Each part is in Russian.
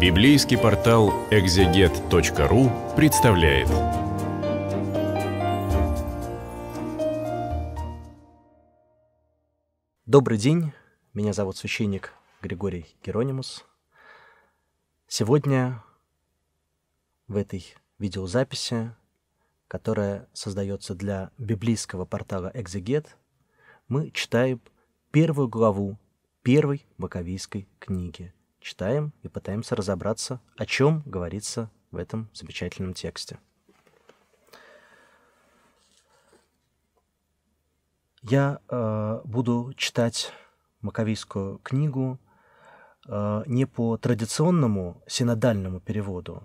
Библейский портал экзегет.ру представляет. Добрый день, меня зовут священник Григорий Геронимус. Сегодня в этой видеозаписи, которая создается для библейского портала «Экзегет», мы читаем первую главу первой маковейской книги – читаем и пытаемся разобраться, о чем говорится в этом замечательном тексте. Я э, буду читать маковийскую книгу э, не по традиционному синодальному переводу,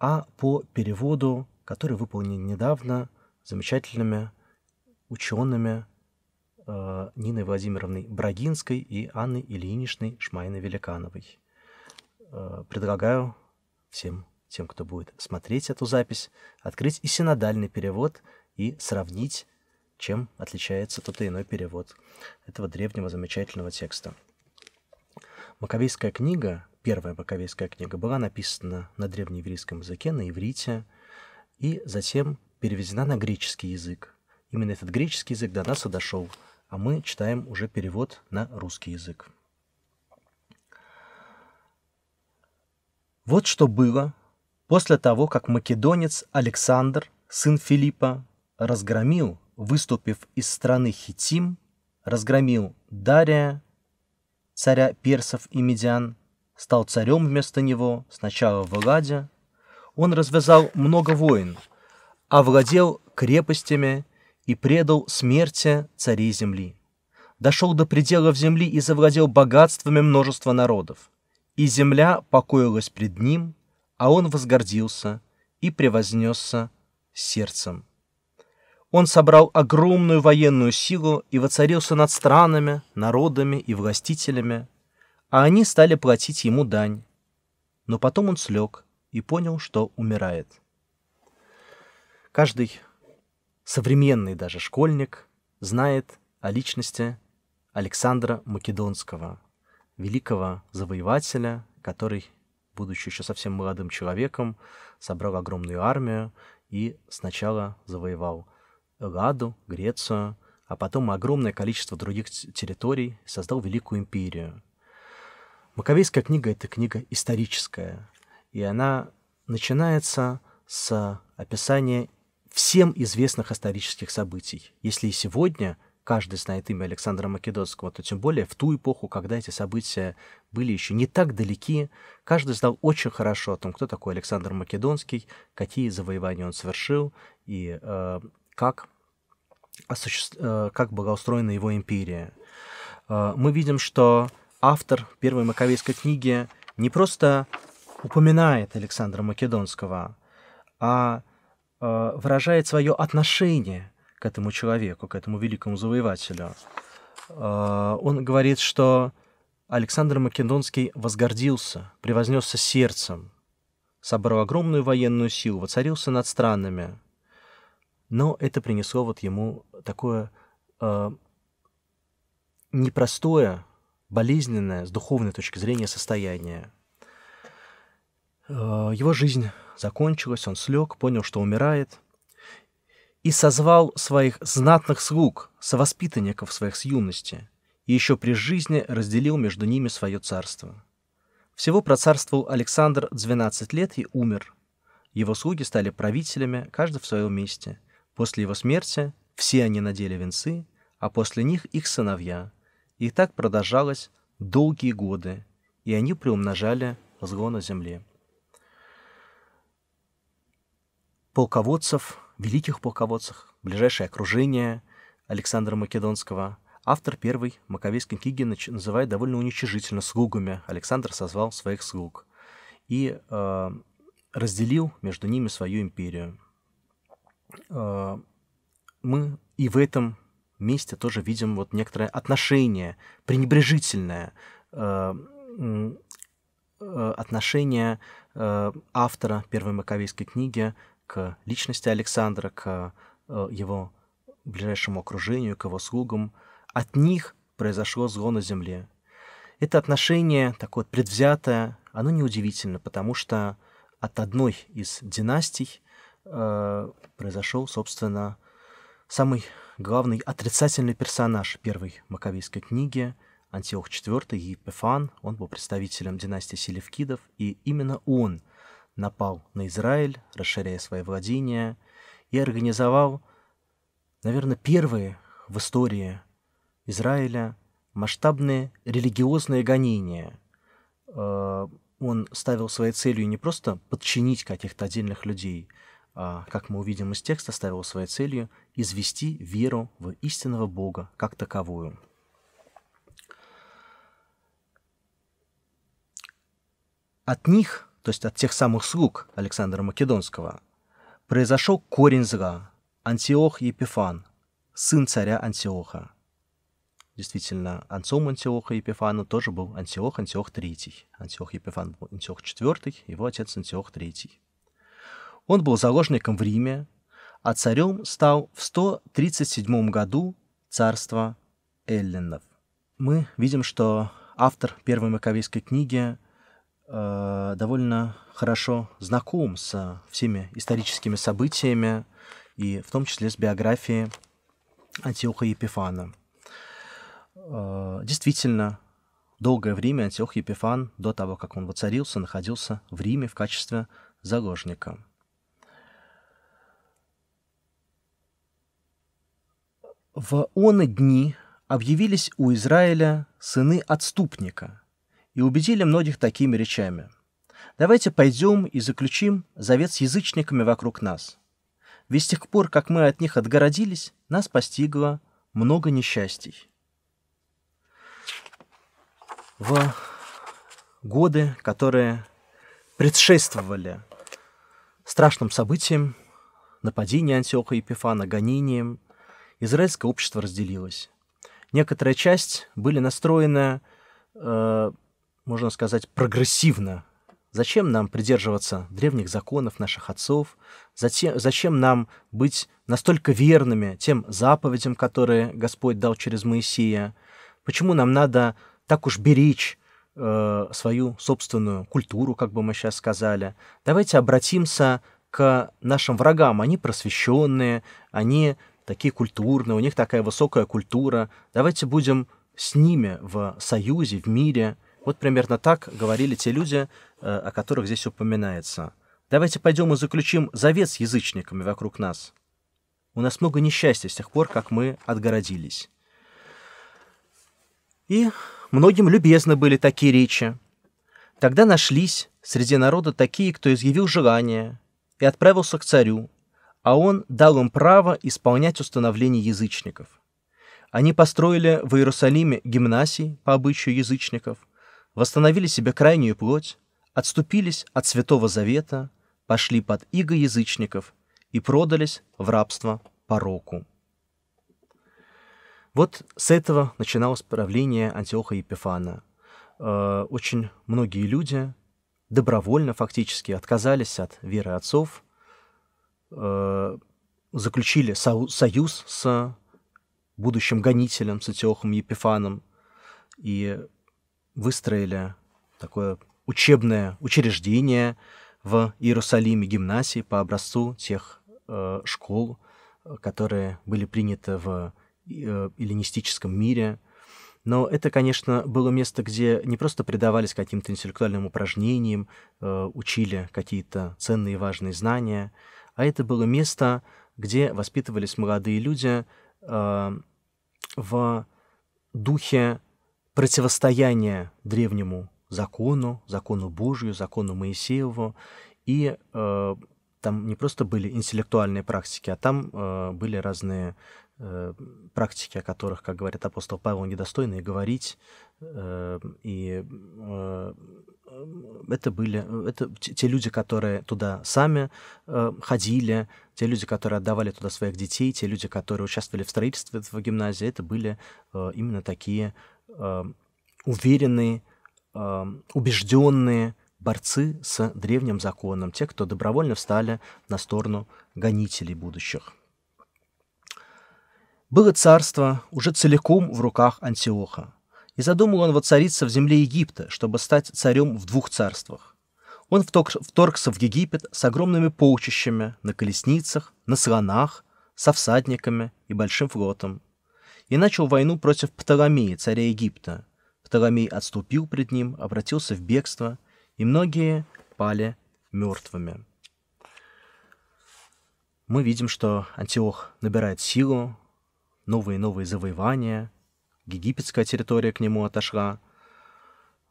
а по переводу, который выполнен недавно замечательными учеными э, Ниной Владимировной Брагинской и Анной Ильиничной Шмайной-Великановой. Э, предлагаю всем тем, кто будет смотреть эту запись, открыть и синодальный перевод и сравнить, чем отличается тот и иной перевод этого древнего замечательного текста. Маковейская книга, первая маковейская книга, была написана на древнееврейском языке, на иврите, и затем перевезена на греческий язык. Именно этот греческий язык до нас и дошел, а мы читаем уже перевод на русский язык. Вот что было после того, как македонец Александр, сын Филиппа, разгромил, выступив из страны Хитим, разгромил Дария, царя персов и Медян, стал царем вместо него, сначала в Эладе. Он развязал много войн, овладел крепостями и предал смерти царей земли. Дошел до пределов земли и завладел богатствами множества народов. И земля покоилась пред ним, а он возгордился и превознесся сердцем. Он собрал огромную военную силу и воцарился над странами, народами и властителями, а они стали платить ему дань. Но потом он слег и понял, что умирает. Каждый современный даже школьник знает о личности Александра Македонского – великого завоевателя, который, будучи еще совсем молодым человеком, собрал огромную армию и сначала завоевал Ладу, Грецию, а потом огромное количество других территорий, создал Великую империю. Маковейская книга — это книга историческая, и она начинается с описания всем известных исторических событий. Если и сегодня — каждый знает имя Александра Македонского, то тем более в ту эпоху, когда эти события были еще не так далеки, каждый знал очень хорошо о том, кто такой Александр Македонский, какие завоевания он совершил и э, как, осуществ... э, как была устроена его империя. Э, мы видим, что автор первой Маковейской книги не просто упоминает Александра Македонского, а э, выражает свое отношение к этому человеку, к этому великому завоевателю. А, он говорит, что Александр Македонский возгордился, превознесся сердцем, собрал огромную военную силу, воцарился над странами. Но это принесло вот ему такое а, непростое, болезненное с духовной точки зрения состояние. А, его жизнь закончилась, он слег, понял, что умирает – и созвал своих знатных слуг, совоспитанников своих с юности, и еще при жизни разделил между ними свое царство. Всего процарствовал Александр 12 лет и умер. Его слуги стали правителями, каждый в своем месте. После его смерти все они надели венцы, а после них их сыновья. И так продолжалось долгие годы, и они приумножали зло на земле. Полководцев великих полководцах, ближайшее окружение Александра Македонского. Автор первой, Маковейский книги, называет довольно уничижительно слугами. Александр созвал своих слуг и э, разделил между ними свою империю. Э, мы и в этом месте тоже видим вот некоторое отношение, пренебрежительное э, э отношение э, автора первой Маковейской книги к личности Александра, к э, его ближайшему окружению, к его слугам. От них произошло зло на земле. Это отношение такое предвзятое, оно неудивительно, потому что от одной из династий э, произошел, собственно, самый главный отрицательный персонаж первой Маковейской книги Антиох IV Епифан. Он был представителем династии Селевкидов, и именно он – напал на Израиль, расширяя свои владения, и организовал, наверное, первые в истории Израиля масштабные религиозные гонения. Э, он ставил своей целью не просто подчинить каких-то отдельных людей, а, как мы увидим из текста, ставил своей целью извести веру в истинного Бога как таковую. От них то есть от тех самых слуг Александра Македонского, произошел корень зла – Антиох Епифан, сын царя Антиоха. Действительно, отцом Антиоха Епифана тоже был Антиох, Антиох III. Антиох Епифан был Антиох IV, его отец Антиох III. Он был заложником в Риме, а царем стал в 137 году царства эллинов. Мы видим, что автор первой маковейской книги э, довольно хорошо знаком с всеми историческими событиями, и в том числе с биографией Антиоха Епифана. Э, действительно, долгое время Антиох Епифан, до того, как он воцарился, находился в Риме в качестве заложника. В оны дни объявились у Израиля сыны отступника – и убедили многих такими речами. Давайте пойдем и заключим завет с язычниками вокруг нас. Ведь с тех пор, как мы от них отгородились, нас постигло много несчастий. В годы, которые предшествовали страшным событиям, нападению Антиоха Епифана, гонениям, израильское общество разделилось. Некоторая часть были настроены э, можно сказать, прогрессивно. Зачем нам придерживаться древних законов наших отцов? Затем, зачем нам быть настолько верными тем заповедям, которые Господь дал через Моисея? Почему нам надо так уж беречь э, свою собственную культуру, как бы мы сейчас сказали? Давайте обратимся к нашим врагам. Они просвещенные, они такие культурные, у них такая высокая культура. Давайте будем с ними в союзе, в мире – вот примерно так говорили те люди, э, о которых здесь упоминается. Давайте пойдем и заключим завет с язычниками вокруг нас. У нас много несчастья с тех пор, как мы отгородились. И многим любезны были такие речи. Тогда нашлись среди народа такие, кто изъявил желание и отправился к царю, а он дал им право исполнять установление язычников. Они построили в Иерусалиме гимнасий по обычаю язычников – восстановили себе крайнюю плоть, отступились от Святого Завета, пошли под иго язычников и продались в рабство пороку. Вот с этого начиналось правление Антиоха Епифана. Э, очень многие люди добровольно фактически отказались от веры отцов, э, заключили союз с будущим гонителем, с Антиохом Епифаном, и выстроили такое учебное учреждение в Иерусалиме, гимнасии по образцу тех э, школ, которые были приняты в э, эллинистическом мире. Но это, конечно, было место, где не просто предавались каким-то интеллектуальным упражнениям, э, учили какие-то ценные и важные знания, а это было место, где воспитывались молодые люди э, в духе противостояние древнему закону, закону Божию, закону Моисееву, и э, там не просто были интеллектуальные практики, а там э, были разные э, практики, о которых, как говорит апостол Павел, недостойно говорить, э, и э, это были это те люди, которые туда сами э, ходили, те люди, которые отдавали туда своих детей, те люди, которые участвовали в строительстве этого гимназия, это были э, именно такие Эм, уверенные, эм, убежденные борцы с древним законом, те, кто добровольно встали на сторону гонителей будущих. Было царство уже целиком в руках Антиоха, и задумал он воцариться в земле Египта, чтобы стать царем в двух царствах. Он вторгся в Египет с огромными полчищами, на колесницах, на слонах, со всадниками и большим флотом – и начал войну против Птоломея, царя Египта. Птоломей отступил пред ним, обратился в бегство, и многие пали мертвыми. Мы видим, что Антиох набирает силу, новые и новые завоевания, египетская территория к нему отошла.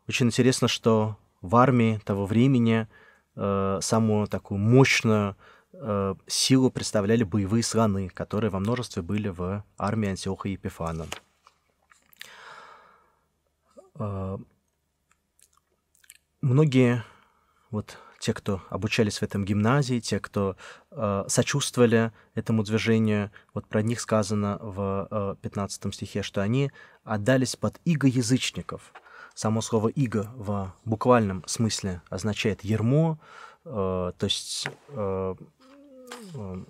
Очень интересно, что в армии того времени э, самую такую мощную Э, силу представляли боевые слоны, которые во множестве были в армии Антиоха и Епифана. Э, многие вот те, кто обучались в этом гимназии, те, кто э, сочувствовали этому движению, вот про них сказано в э, 15 стихе, что они отдались под иго язычников. Само слово «иго» в буквальном смысле означает «ермо», э, то есть э, Э,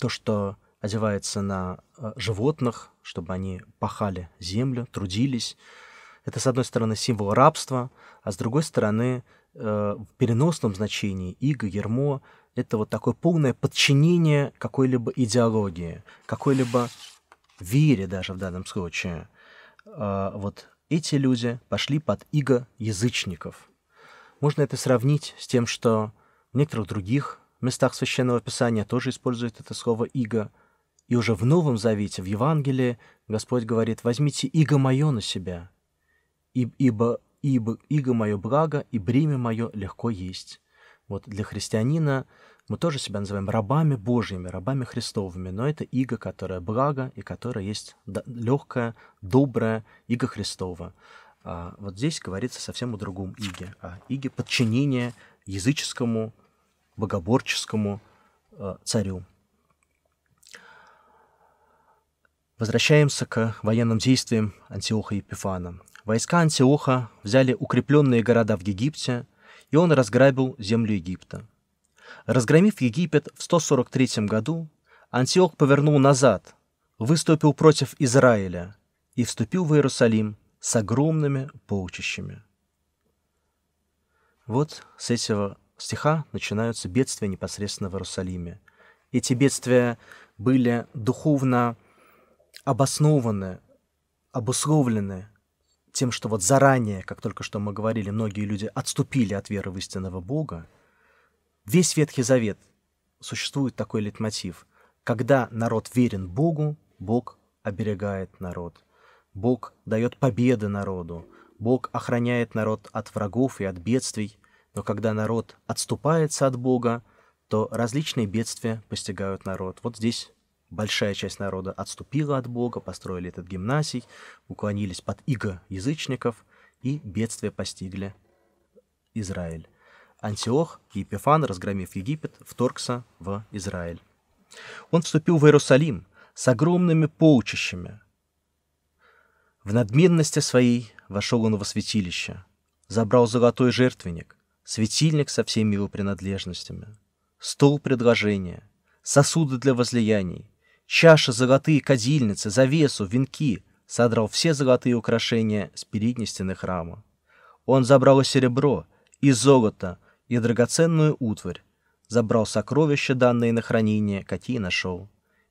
то, что одевается на э, животных, чтобы они пахали землю, трудились. Это, с одной стороны, символ рабства, а с другой стороны, э, в переносном значении иго, ермо — это вот такое полное подчинение какой-либо идеологии, какой-либо вере даже в данном случае. Вот эти люди пошли под иго язычников. Можно это сравнить с тем, что в некоторых других местах Священного Писания тоже использует это слово «иго». И уже в Новом Завете, в Евангелии, Господь говорит, «Возьмите иго мое на себя, ибо, ибо иго мое благо, и бремя мое легко есть». Вот для христианина мы тоже себя называем рабами Божьими, рабами Христовыми, но это иго, которое благо и которое есть легкое, доброе, иго Христово. А вот здесь говорится совсем о другом иге, о иге подчинения языческому богоборческому э, царю. Возвращаемся к военным действиям Антиоха и Епифана. Войска Антиоха взяли укрепленные города в Египте, и он разграбил землю Египта. Разгромив Египет в 143 году, Антиох повернул назад, выступил против Израиля и вступил в Иерусалим с огромными полчищами. Вот с этого стиха начинаются бедствия непосредственно в Иерусалиме. Эти бедствия были духовно обоснованы, обусловлены тем, что вот заранее, как только что мы говорили, многие люди отступили от веры в истинного Бога. Весь Ветхий Завет существует такой литмотив. Когда народ верен Богу, Бог оберегает народ. Бог дает победы народу. Бог охраняет народ от врагов и от бедствий – но когда народ отступается от Бога, то различные бедствия постигают народ. Вот здесь большая часть народа отступила от Бога, построили этот гимнасий, уклонились под иго язычников, и бедствия постигли Израиль. Антиох и Епифан, разгромив Египет, вторгся в Израиль. Он вступил в Иерусалим с огромными полчищами. В надменности своей вошел он во святилище, забрал золотой жертвенник – светильник со всеми его принадлежностями, стол предложения, сосуды для возлияний, чаша, золотые кадильницы, завесу, венки, содрал все золотые украшения с передней стены храма. Он забрал и серебро, и золото, и драгоценную утварь, забрал сокровища, данные на хранение, какие нашел.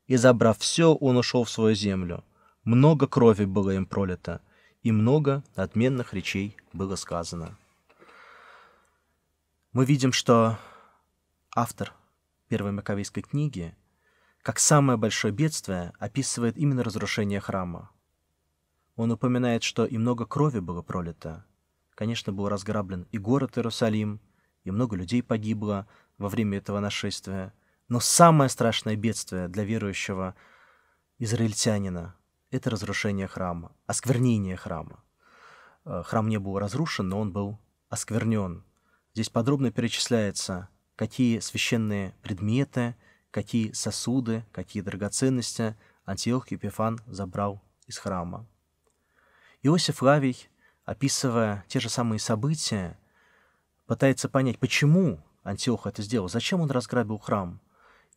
И забрав все, он ушел в свою землю. Много крови было им пролито, и много отменных речей было сказано мы видим, что автор первой Маковейской книги, как самое большое бедствие, описывает именно разрушение храма. Он упоминает, что и много крови было пролито. Конечно, был разграблен и город Иерусалим, и много людей погибло во время этого нашествия. Но самое страшное бедствие для верующего израильтянина — это разрушение храма, осквернение храма. Э, храм не был разрушен, но он был осквернен — Здесь подробно перечисляется, какие священные предметы, какие сосуды, какие драгоценности Антиох Епифан забрал из храма. Иосиф Лавий, описывая те же самые события, пытается понять, почему Антиох это сделал, зачем он разграбил храм.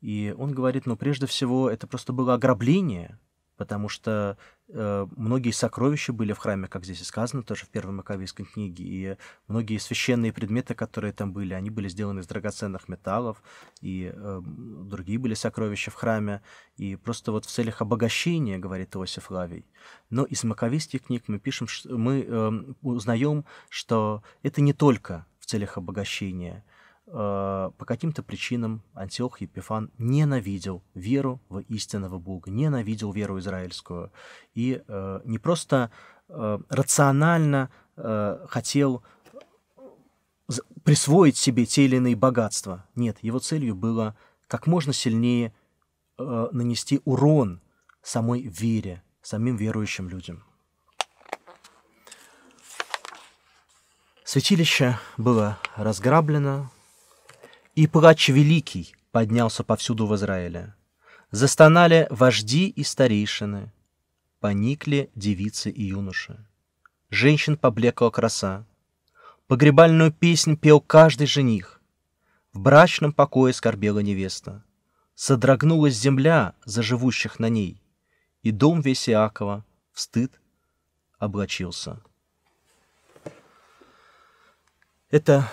И он говорит, ну, прежде всего, это просто было ограбление, потому что Э, многие сокровища были в храме, как здесь и сказано, тоже в первой Маковейской книге, и многие священные предметы, которые там были, они были сделаны из драгоценных металлов, и э, другие были сокровища в храме, и просто вот в целях обогащения, говорит Иосиф Лавий. Но из маковейских книг мы пишем, мы э, узнаем, что это не только в целях обогащения – Э, по каким-то причинам Антиох Епифан ненавидел веру в истинного Бога, ненавидел веру израильскую и э, не просто э, рационально э, хотел присвоить себе те или иные богатства. Нет, его целью было как можно сильнее э, нанести урон самой вере, самим верующим людям. Святилище было разграблено, и плач великий поднялся повсюду в Израиле. Застонали вожди и старейшины, поникли девицы и юноши. Женщин поблекла краса. Погребальную песнь пел каждый жених. В брачном покое скорбела невеста. Содрогнулась земля за живущих на ней, и дом весь Иакова в стыд облачился. Это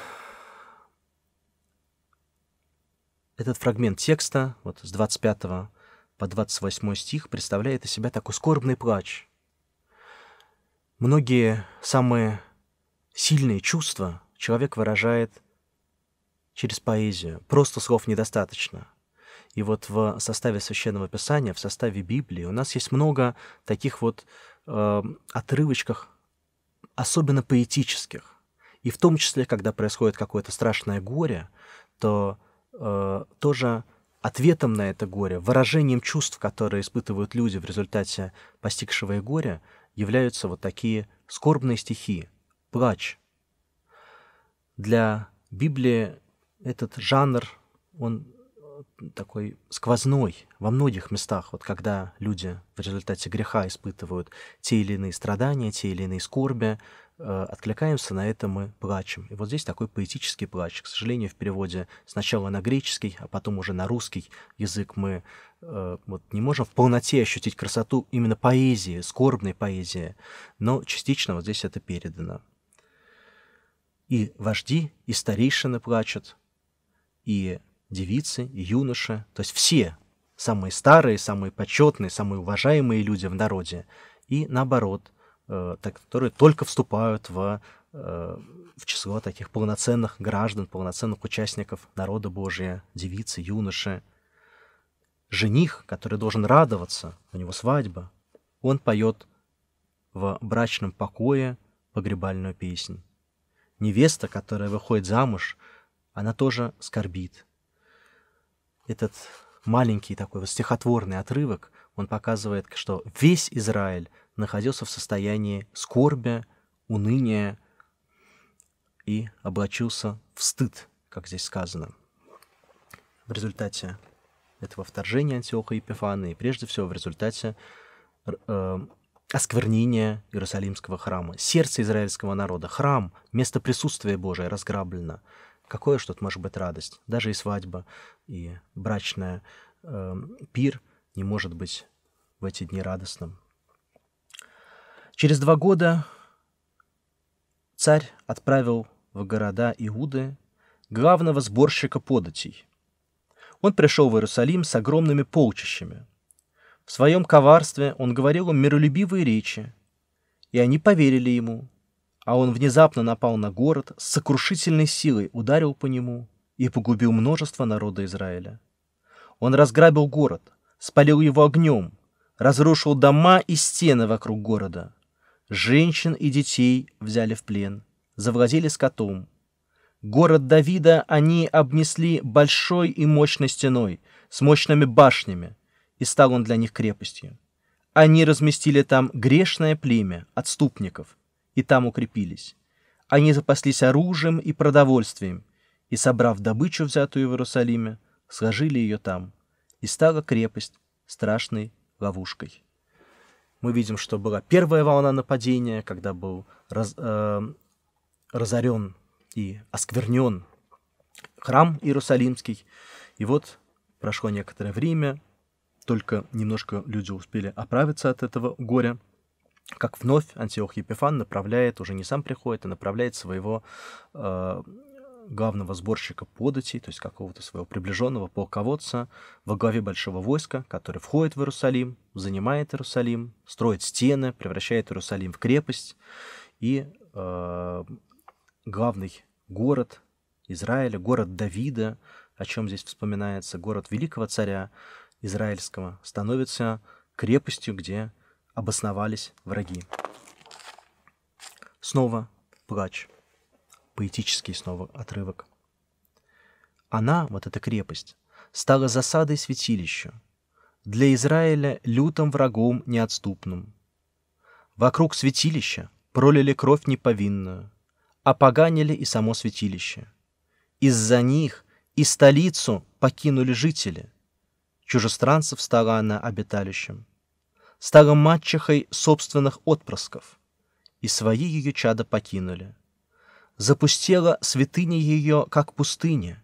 Этот фрагмент текста, вот с 25 по 28 стих, представляет из себя такой скорбный плач. Многие самые сильные чувства человек выражает через поэзию. Просто слов недостаточно. И вот в составе Священного Писания, в составе Библии у нас есть много таких вот э, отрывочках, особенно поэтических. И в том числе, когда происходит какое-то страшное горе, то э, тоже ответом на это горе, выражением чувств, которые испытывают люди в результате постигшего и горя, являются вот такие скорбные стихи, плач. Для Библии этот жанр, он э, такой сквозной во многих местах, вот когда люди в результате греха испытывают те или иные страдания, те или иные скорби, Э, откликаемся на это мы плачем. И вот здесь такой поэтический плач. К сожалению, в переводе сначала на греческий, а потом уже на русский язык мы э, вот, не можем в полноте ощутить красоту именно поэзии, скорбной поэзии, но частично вот здесь это передано. И вожди, и старейшины плачут, и девицы, и юноши, то есть все самые старые, самые почетные, самые уважаемые люди в народе, и наоборот – Э, которые только вступают в, э, в число таких полноценных граждан, полноценных участников народа Божия, девицы, юноши. Жених, который должен радоваться, у него свадьба, он поет в брачном покое погребальную песнь. Невеста, которая выходит замуж, она тоже скорбит. Этот маленький такой вот стихотворный отрывок, он показывает, что весь Израиль находился в состоянии скорби, уныния и облачился в стыд, как здесь сказано. В результате этого вторжения Антиоха и Пифана и прежде всего в результате э, осквернения Иерусалимского храма, сердце израильского народа, храм, место присутствия Божия разграблено. Какое что тут может быть радость? Даже и свадьба, и брачная э, пир не может быть в эти дни радостным. Через два года царь отправил в города Иуды главного сборщика податей. Он пришел в Иерусалим с огромными полчищами. В своем коварстве он говорил им миролюбивые речи, и они поверили ему, а он внезапно напал на город, с сокрушительной силой ударил по нему и погубил множество народа Израиля. Он разграбил город, спалил его огнем, разрушил дома и стены вокруг города – Женщин и детей взяли в плен, завладели скотом. Город Давида они обнесли большой и мощной стеной, с мощными башнями, и стал он для них крепостью. Они разместили там грешное племя, отступников, и там укрепились. Они запаслись оружием и продовольствием, и, собрав добычу, взятую в Иерусалиме, сложили ее там, и стала крепость страшной ловушкой мы видим, что была первая волна нападения, когда был раз, э, разорен и осквернен храм Иерусалимский. И вот прошло некоторое время, только немножко люди успели оправиться от этого горя, как вновь Антиох Епифан направляет, уже не сам приходит, а направляет своего э, главного сборщика податей, то есть какого-то своего приближенного полководца во главе большого войска, который входит в Иерусалим, занимает Иерусалим, строит стены, превращает Иерусалим в крепость, и э, главный город Израиля, город Давида, о чем здесь вспоминается, город великого царя израильского, становится крепостью, где обосновались враги. Снова плач поэтический снова отрывок. Она, вот эта крепость, стала засадой святилища, для Израиля лютым врагом неотступным. Вокруг святилища пролили кровь неповинную, опоганили и само святилище. Из-за них и столицу покинули жители. Чужестранцев стала она обиталищем. Стала матчихой собственных отпрысков, и свои ее чада покинули запустела святыня ее, как пустыня.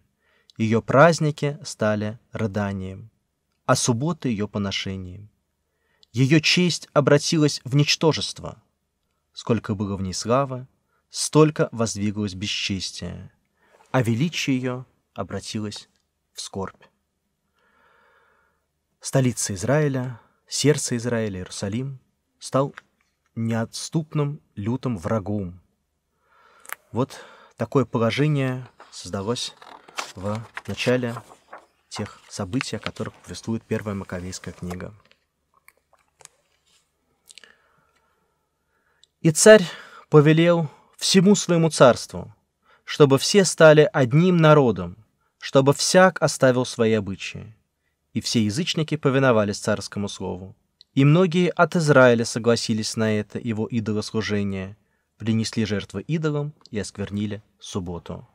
Ее праздники стали рыданием, а субботы ее поношением. Ее честь обратилась в ничтожество. Сколько было в ней славы, столько воздвигалось бесчестие, а величие ее обратилось в скорбь. Столица Израиля, сердце Израиля, Иерусалим, стал неотступным лютым врагом вот такое положение создалось в начале тех событий, о которых повествует первая Маковейская книга. «И царь повелел всему своему царству, чтобы все стали одним народом, чтобы всяк оставил свои обычаи. И все язычники повиновались царскому слову. И многие от Израиля согласились на это его идолослужение – принесли жертвы идолам и осквернили субботу.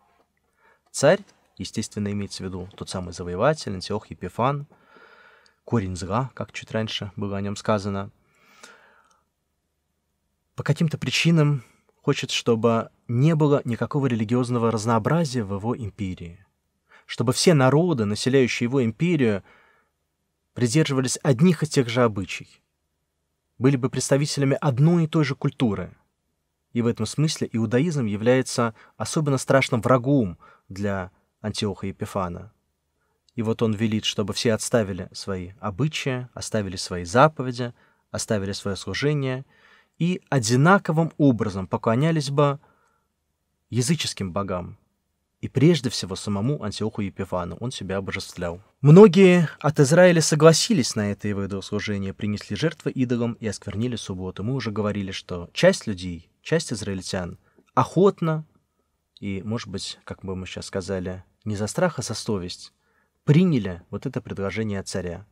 Царь, естественно, имеется в виду тот самый завоеватель, Антиох Епифан, корень зла, как чуть раньше было о нем сказано, по каким-то причинам хочет, чтобы не было никакого религиозного разнообразия в его империи, чтобы все народы, населяющие его империю, придерживались одних и тех же обычай, были бы представителями одной и той же культуры – и в этом смысле иудаизм является особенно страшным врагом для Антиоха Епифана. И вот он велит, чтобы все отставили свои обычаи, оставили свои заповеди, оставили свое служение и одинаковым образом поклонялись бы языческим богам, и прежде всего самому Антиоху Епифану. Он себя обожествлял. Многие от Израиля согласились на это его служение, принесли жертвы идолам и осквернили субботу. Мы уже говорили, что часть людей часть израильтян охотно и, может быть, как бы мы сейчас сказали, не за страх, а за совесть, приняли вот это предложение царя.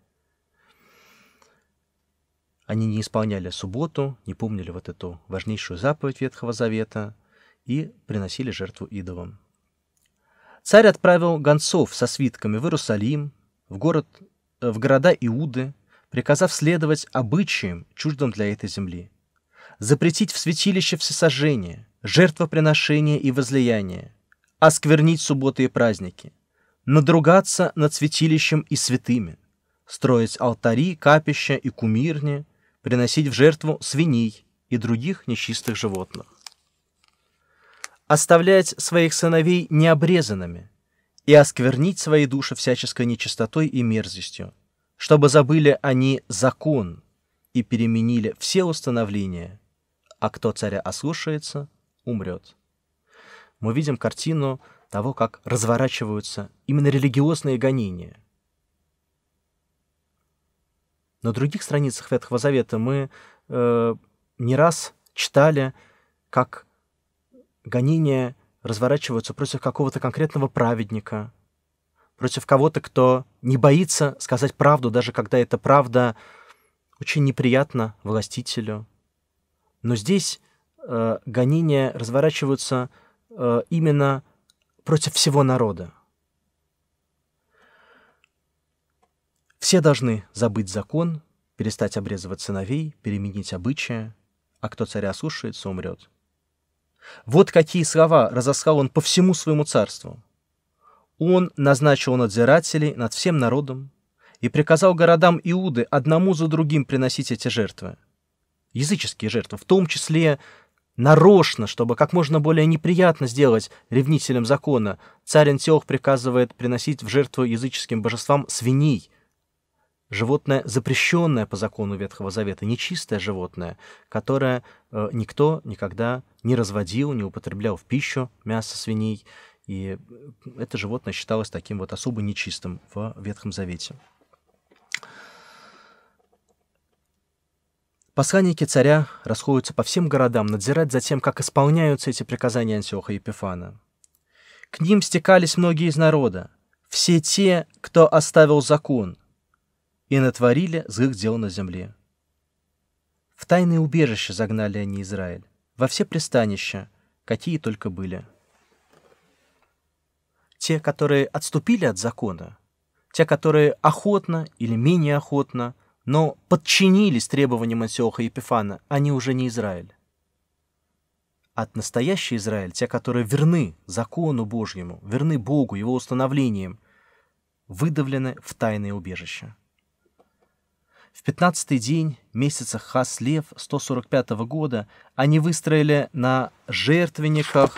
Они не исполняли субботу, не помнили вот эту важнейшую заповедь Ветхого Завета и приносили жертву идолам. Царь отправил гонцов со свитками в Иерусалим, в, город, э, в города Иуды, приказав следовать обычаям, чуждым для этой земли запретить в святилище всесожжение, жертвоприношение и возлияние, осквернить субботы и праздники, надругаться над святилищем и святыми, строить алтари, капища и кумирни, приносить в жертву свиней и других нечистых животных. Оставлять своих сыновей необрезанными и осквернить свои души всяческой нечистотой и мерзостью, чтобы забыли они закон и переменили все установления, а кто царя ослушается, умрет. Мы видим картину того, как разворачиваются именно религиозные гонения. На других страницах Ветхого Завета мы э, не раз читали, как гонения разворачиваются против какого-то конкретного праведника, против кого-то, кто не боится сказать правду, даже когда эта правда очень неприятна властителю, но здесь э, гонения разворачиваются э, именно против всего народа. Все должны забыть закон, перестать обрезывать сыновей, переменить обычаи, а кто царя слушается, умрет. Вот какие слова разослал он по всему своему царству. Он назначил надзирателей над всем народом и приказал городам Иуды одному за другим приносить эти жертвы – языческие жертвы, в том числе нарочно, чтобы как можно более неприятно сделать ревнителям закона, царь Антиох приказывает приносить в жертву языческим божествам свиней. Животное, запрещенное по закону Ветхого Завета, нечистое животное, которое э, никто никогда не разводил, не употреблял в пищу мясо свиней. И э, это животное считалось таким вот особо нечистым в Ветхом Завете. Посланники царя расходятся по всем городам надзирать за тем, как исполняются эти приказания Антиоха Епифана. К ним стекались многие из народа, все те, кто оставил закон, и натворили злых дел на земле. В тайные убежища загнали они Израиль, во все пристанища, какие только были. Те, которые отступили от закона, те, которые охотно или менее охотно – но подчинились требованиям Антиоха Епифана, они уже не Израиль. От настоящий Израиль, те, которые верны закону Божьему, верны Богу, его установлениям, выдавлены в тайное убежище. В 15-й день месяца Хаслев 145 -го года они выстроили на жертвенниках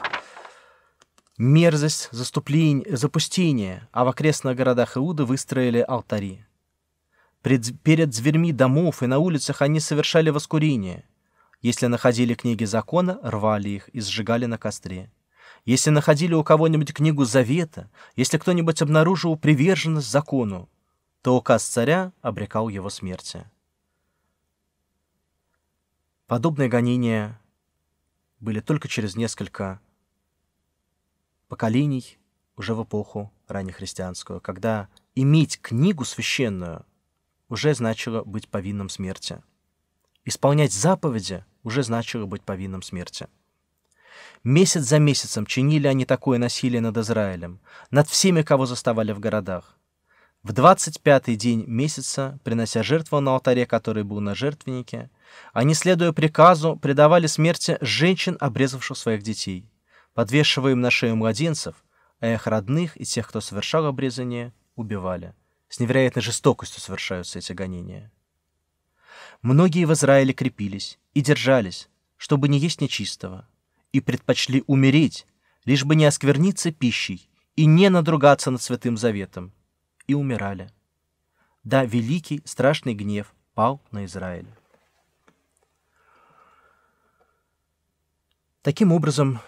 мерзость заступление, запустение, а в окрестных городах Иуды выстроили алтари. Пред, перед зверьми домов и на улицах они совершали воскурение. Если находили книги закона, рвали их и сжигали на костре. Если находили у кого-нибудь книгу завета, если кто-нибудь обнаружил приверженность закону, то указ царя обрекал его смерти. Подобные гонения были только через несколько поколений, уже в эпоху раннехристианскую, когда иметь книгу священную уже значило быть повинным смерти. Исполнять заповеди уже значило быть повинным смерти. Месяц за месяцем чинили они такое насилие над Израилем, над всеми, кого заставали в городах. В двадцать пятый день месяца, принося жертву на алтаре, который был на жертвеннике, они, следуя приказу, предавали смерти женщин, обрезавших своих детей, подвешивая им на шею младенцев, а их родных и тех, кто совершал обрезание, убивали. С невероятной жестокостью совершаются эти гонения. Многие в Израиле крепились и держались, чтобы не есть нечистого, и предпочли умереть, лишь бы не оскверниться пищей и не надругаться над Святым Заветом, и умирали. Да, великий страшный гнев пал на Израиль. Таким образом,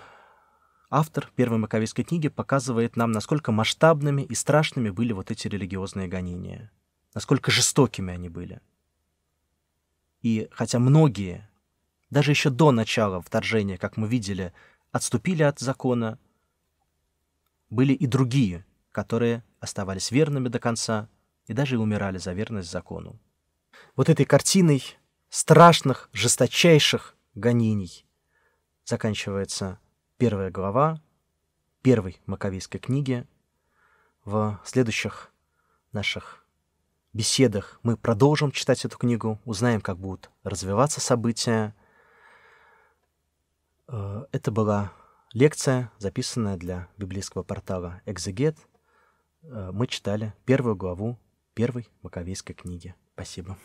автор первой маковейской книги показывает нам, насколько масштабными и страшными были вот эти религиозные гонения, насколько жестокими они были. И хотя многие, даже еще до начала вторжения, как мы видели, отступили от закона, были и другие, которые оставались верными до конца и даже и умирали за верность закону. Вот этой картиной страшных, жесточайших гонений заканчивается первая глава первой Маковейской книги. В следующих наших беседах мы продолжим читать эту книгу, узнаем, как будут развиваться события. Э, это была лекция, записанная для библейского портала «Экзегет». Э, мы читали первую главу первой Маковейской книги. Спасибо.